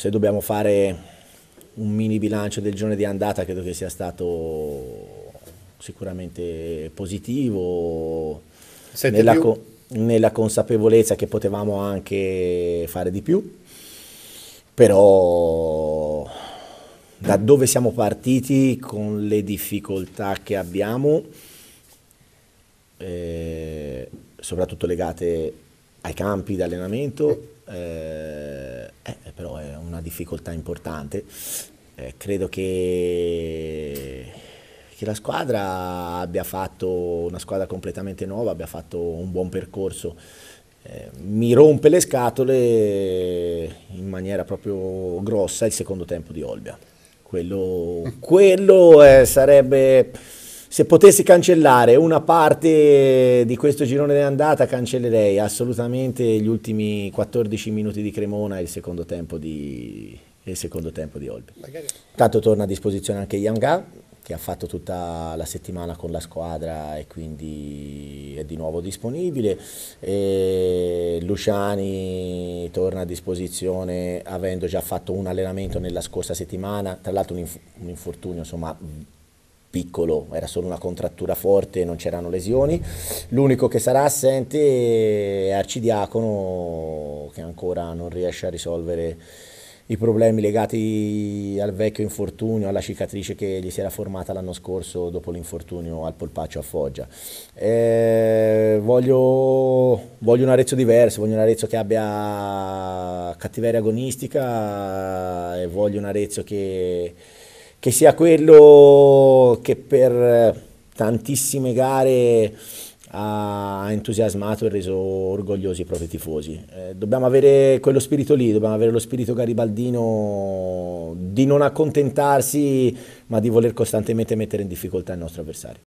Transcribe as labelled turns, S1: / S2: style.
S1: Se dobbiamo fare un mini bilancio del giorno di andata, credo che sia stato sicuramente positivo. Nella, co- nella consapevolezza che potevamo anche fare di più, però da dove siamo partiti con le difficoltà che abbiamo, eh, soprattutto legate ai campi di allenamento, eh, una difficoltà importante. Eh, credo che, che, la squadra abbia fatto una squadra completamente nuova, abbia fatto un buon percorso. Eh, mi rompe le scatole in maniera proprio grossa il secondo tempo di Olbia. Quello, quello eh, sarebbe se potessi cancellare una parte di questo girone d'andata, cancellerei assolutamente gli ultimi 14 minuti di Cremona e il secondo tempo di, secondo tempo di Olbe. Magari. Tanto torna a disposizione anche Yanga, che ha fatto tutta la settimana con la squadra e quindi è di nuovo disponibile. E Luciani torna a disposizione avendo già fatto un allenamento nella scorsa settimana, tra l'altro un, inf- un infortunio insomma piccolo, era solo una contrattura forte, non c'erano lesioni. L'unico che sarà assente è Arcidiacono che ancora non riesce a risolvere i problemi legati al vecchio infortunio, alla cicatrice che gli si era formata l'anno scorso dopo l'infortunio al polpaccio a Foggia. Eh, voglio, voglio, un Arezzo diverso, voglio un Arezzo che abbia cattiveria agonistica e voglio un Arezzo che che sia quello che per eh, tantissime gare ha entusiasmato e reso orgogliosi i propri tifosi. Eh, dobbiamo avere quello spirito lì, dobbiamo avere lo spirito garibaldino di non accontentarsi, ma di voler costantemente mettere in difficoltà il nostro avversario.